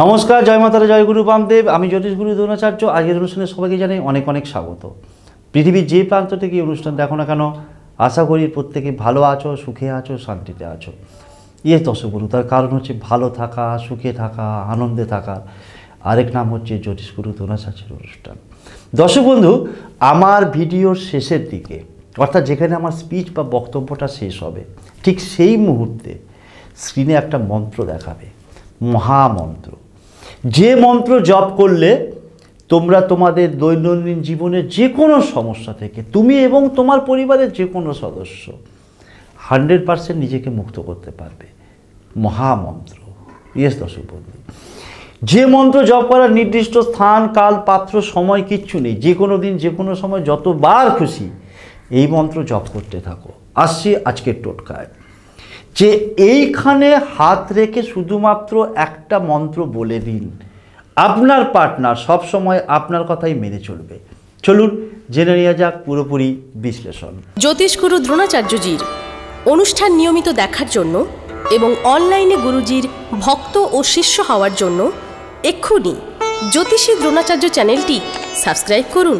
নমস্কার জয় মাতারা জয় গুরু বামদেব আমি জ্যোতিষ গুরু দ্রোণাচার্য আজকের অনুষ্ঠানে সবাইকে জানাই অনেক অনেক স্বাগত পৃথিবীর যে প্রান্ত থেকে অনুষ্ঠান দেখো না কেন আশা করি প্রত্যেকে ভালো আছো সুখে আছো শান্তিতে আছো ইয়ে তসগুরু তার কারণ হচ্ছে ভালো থাকা সুখে থাকা আনন্দে থাকা আরেক নাম হচ্ছে জ্যোতিষ গুরু দ্রোণাচার্যের অনুষ্ঠান দর্শক বন্ধু আমার ভিডিওর শেষের দিকে অর্থাৎ যেখানে আমার স্পিচ বা বক্তব্যটা শেষ হবে ঠিক সেই মুহূর্তে স্ক্রিনে একটা মন্ত্র দেখাবে মহামন্ত্র যে মন্ত্র জপ করলে তোমরা তোমাদের দৈনন্দিন জীবনে যে কোনো সমস্যা থেকে তুমি এবং তোমার পরিবারের যে কোনো সদস্য হান্ড্রেড পারসেন্ট নিজেকে মুক্ত করতে পারবে মহামন্ত্র ইয়েস দর্শক বন্ধু যে মন্ত্র জপ করার নির্দিষ্ট স্থান কাল পাত্র সময় কিচ্ছু নেই যে কোনো দিন যে কোনো সময় যতবার খুশি এই মন্ত্র জপ করতে থাকো আসছি আজকের টোটকায় যে এইখানে হাত রেখে শুধুমাত্র একটা মন্ত্র বলে দিন আপনার পার্টনার সবসময় আপনার কথাই মেনে চলবে চলুন জেনে নেওয়া যাক পুরোপুরি বিশ্লেষণ জ্যোতিষগুরু দ্রোণাচার্যজির অনুষ্ঠান নিয়মিত দেখার জন্য এবং অনলাইনে গুরুজির ভক্ত ও শিষ্য হওয়ার জন্য এক্ষুনি জ্যোতিষী দ্রোণাচার্য চ্যানেলটি সাবস্ক্রাইব করুন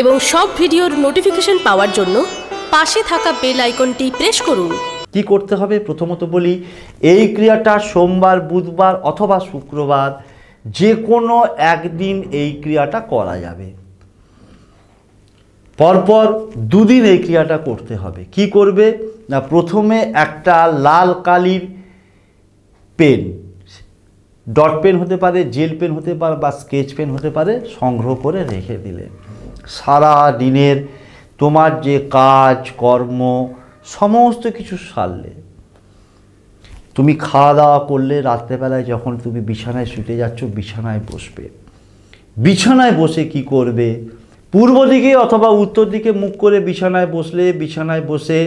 এবং সব ভিডিওর নোটিফিকেশন পাওয়ার জন্য পাশে থাকা বেল আইকনটি প্রেস করুন কি করতে হবে প্রথমত বলি এই ক্রিয়াটা সোমবার বুধবার অথবা শুক্রবার যে কোনো একদিন এই ক্রিয়াটা করা যাবে পরপর দুদিন এই ক্রিয়াটা করতে হবে কি করবে না প্রথমে একটা লাল কালির পেন ডট পেন হতে পারে জেল পেন হতে পারে বা স্কেচ পেন হতে পারে সংগ্রহ করে রেখে দিলে সারা দিনের তোমার যে কাজ কর্ম সমস্ত কিছু সারলে তুমি খাওয়া দাওয়া করলে রাত্রেবেলায় যখন তুমি বিছানায় শুতে যাচ্ছ বিছানায় বসবে বিছানায় বসে কি করবে পূর্ব দিকে অথবা উত্তর দিকে মুখ করে বিছানায় বসলে বিছানায় বসে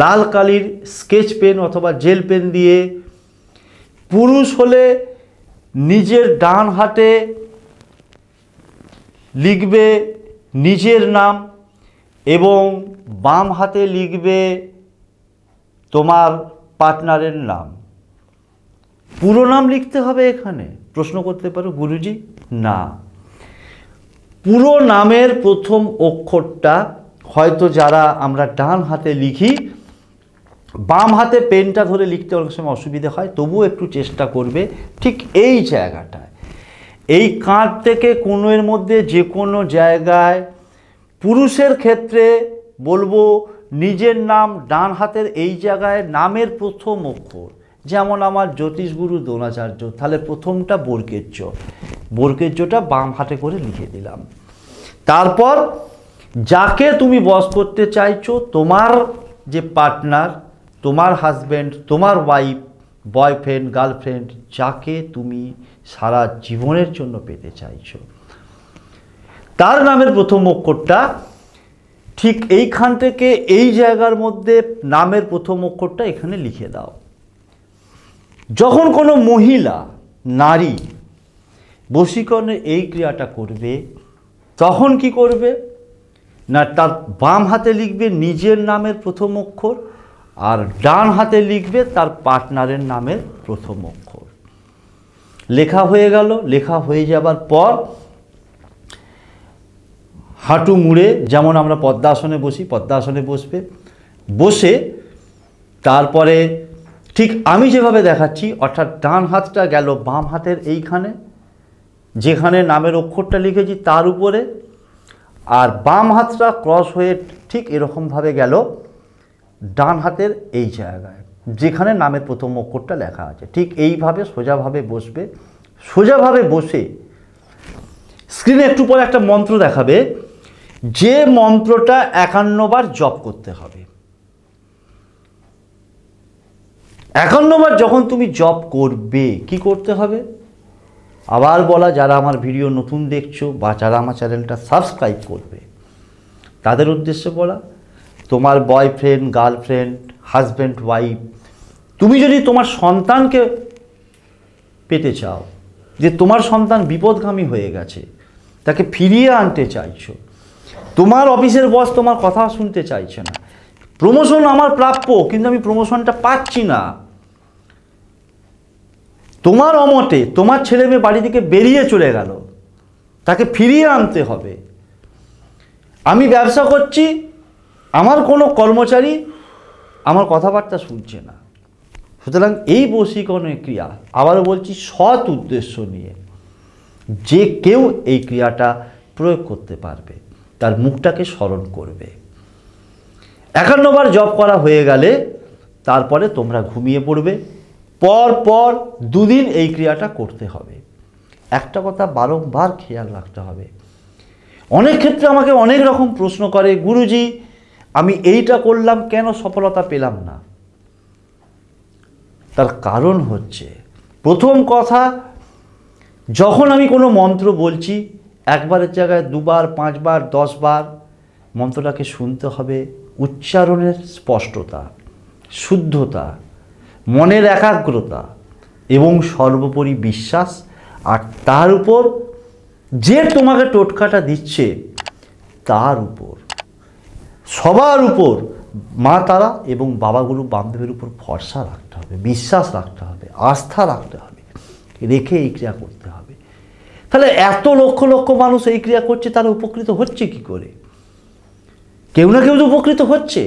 লাল কালির স্কেচ পেন অথবা জেল পেন দিয়ে পুরুষ হলে নিজের ডান হাতে লিখবে নিজের নাম এবং বাম হাতে লিখবে তোমার পার্টনারের নাম পুরো নাম লিখতে হবে এখানে প্রশ্ন করতে পারো গুরুজি না পুরো নামের প্রথম অক্ষরটা হয়তো যারা আমরা ডান হাতে লিখি বাম হাতে পেনটা ধরে লিখতে অনেক সময় অসুবিধে হয় তবুও একটু চেষ্টা করবে ঠিক এই জায়গাটায় এই কাঁধ থেকে কোনোর মধ্যে যে কোনো জায়গায় পুরুষের ক্ষেত্রে বলবো নিজের নাম ডান হাতের এই জায়গায় নামের প্রথম অক্ষর যেমন আমার জ্যোতিষগুরু দ্রোণাচার্য তাহলে প্রথমটা বর্গেজ্য বর্গেজ্যটা বাম হাতে করে লিখে দিলাম তারপর যাকে তুমি বস করতে চাইছো তোমার যে পার্টনার তোমার হাজব্যান্ড তোমার ওয়াইফ বয়ফ্রেন্ড গার্লফ্রেন্ড যাকে তুমি সারা জীবনের জন্য পেতে চাইছো তার নামের প্রথম অক্ষরটা ঠিক এইখান থেকে এই জায়গার মধ্যে নামের প্রথম অক্ষরটা এখানে লিখে দাও যখন কোনো মহিলা নারী বশীকরণের এই ক্রিয়াটা করবে তখন কি করবে না তার বাম হাতে লিখবে নিজের নামের প্রথম অক্ষর আর ডান হাতে লিখবে তার পার্টনারের নামের প্রথম অক্ষর লেখা হয়ে গেল লেখা হয়ে যাবার পর হাঁটু মুড়ে যেমন আমরা পদ্মাসনে বসি পদ্মাসনে বসবে বসে তারপরে ঠিক আমি যেভাবে দেখাচ্ছি অর্থাৎ ডান হাতটা গেল বাম হাতের এইখানে যেখানে নামের অক্ষরটা লিখেছি তার উপরে আর বাম হাতটা ক্রস হয়ে ঠিক এরকমভাবে গেল ডান হাতের এই জায়গায় যেখানে নামের প্রথম অক্ষরটা লেখা আছে ঠিক এইভাবে সোজাভাবে বসবে সোজাভাবে বসে স্ক্রিনে একটু পরে একটা মন্ত্র দেখাবে যে মন্ত্রটা একান্নবার জপ করতে হবে একান্নবার যখন তুমি জপ করবে কি করতে হবে আবার বলা যারা আমার ভিডিও নতুন দেখছো বা যারা আমার চ্যানেলটা সাবস্ক্রাইব করবে তাদের উদ্দেশ্যে বলা তোমার বয়ফ্রেন্ড গার্লফ্রেন্ড হাজব্যান্ড ওয়াইফ তুমি যদি তোমার সন্তানকে পেতে চাও যে তোমার সন্তান বিপদগামী হয়ে গেছে তাকে ফিরিয়ে আনতে চাইছো তোমার অফিসের বস তোমার কথা শুনতে চাইছে না প্রমোশন আমার প্রাপ্য কিন্তু আমি প্রমোশনটা পাচ্ছি না তোমার অমতে তোমার ছেলে মেয়ে বাড়ি থেকে বেরিয়ে চলে গেল তাকে ফিরিয়ে আনতে হবে আমি ব্যবসা করছি আমার কোনো কর্মচারী আমার কথাবার্তা শুনছে না সুতরাং এই বশীকরণের ক্রিয়া আবার বলছি সৎ উদ্দেশ্য নিয়ে যে কেউ এই ক্রিয়াটা প্রয়োগ করতে পারবে তার মুখটাকে স্মরণ করবে একান্নবার জপ করা হয়ে গেলে তারপরে তোমরা ঘুমিয়ে পড়বে পর পর দুদিন এই ক্রিয়াটা করতে হবে একটা কথা বারংবার খেয়াল রাখতে হবে অনেক ক্ষেত্রে আমাকে অনেক রকম প্রশ্ন করে গুরুজি আমি এইটা করলাম কেন সফলতা পেলাম না তার কারণ হচ্ছে প্রথম কথা যখন আমি কোনো মন্ত্র বলছি একবারের জায়গায় দুবার পাঁচবার দশবার মন্ত্রটাকে শুনতে হবে উচ্চারণের স্পষ্টতা শুদ্ধতা মনের একাগ্রতা এবং সর্বোপরি বিশ্বাস আর তার উপর যে তোমাকে টোটকাটা দিচ্ছে তার উপর সবার উপর মা তারা এবং বাবা গুরু বান্ধবের উপর ভরসা রাখতে হবে বিশ্বাস রাখতে হবে আস্থা রাখতে হবে রেখে এই ক্রিয়া করতে হবে তাহলে এত লক্ষ লক্ষ মানুষ এই ক্রিয়া করছে তারা উপকৃত হচ্ছে কি করে কেউ না কেউ তো উপকৃত হচ্ছে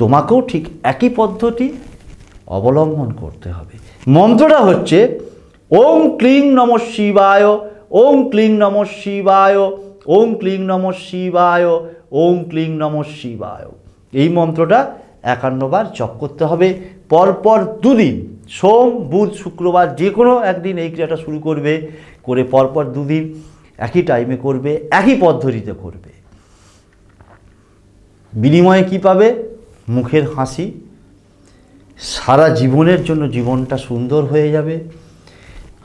তোমাকেও ঠিক একই পদ্ধতি অবলম্বন করতে হবে মন্ত্রটা হচ্ছে ওম ক্লিং নম শিবায় ওম ক্লিং নম শিবায় ওম ক্লিং নম শিবায় ওম ক্লিং নম শিবায় এই মন্ত্রটা একান্নবার জপ করতে হবে পরপর দুদিন সোম বুধ শুক্রবার যে কোনো একদিন এই ক্রিয়াটা শুরু করবে করে পরপর দুদিন একই টাইমে করবে একই পদ্ধতিতে করবে বিনিময়ে কি পাবে মুখের হাসি সারা জীবনের জন্য জীবনটা সুন্দর হয়ে যাবে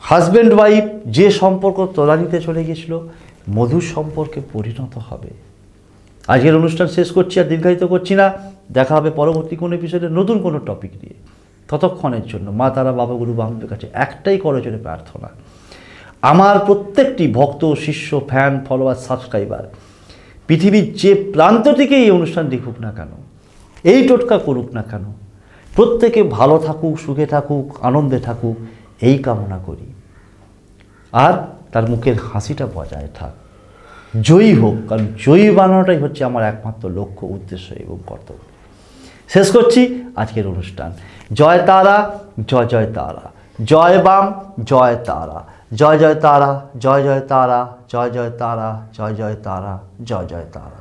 হাজব্যান্ড ওয়াইফ যে সম্পর্ক তলানিতে চলে গেছিলো মধুর সম্পর্কে পরিণত হবে আজকের অনুষ্ঠান শেষ করছি আর দীর্ঘায়িত করছি না দেখা হবে পরবর্তী কোনো এপিসোডে নতুন কোনো টপিক নিয়ে ততক্ষণের জন্য মা তারা বাবা গুরু বান্ধবের কাছে একটাই করে চলে প্রার্থনা আমার প্রত্যেকটি ভক্ত শিষ্য ফ্যান ফলোয়ার সাবস্ক্রাইবার পৃথিবীর যে প্রান্ত থেকে এই অনুষ্ঠান দেখুক না কেন এই টোটকা করুক না কেন প্রত্যেকে ভালো থাকুক সুখে থাকুক আনন্দে থাকুক এই কামনা করি আর তার মুখের হাসিটা বজায় থাক জয়ী হোক কারণ জয়ী বানানোটাই হচ্ছে আমার একমাত্র লক্ষ্য উদ্দেশ্য এবং কর্তব্য শেষ করছি আজকের অনুষ্ঠান জয় তারা জয় জয় তারা জয় বাম জয় তারা জয় জয় তারা জয় জয় তারা জয় জয় তারা জয় জয় তারা জয় জয় তারা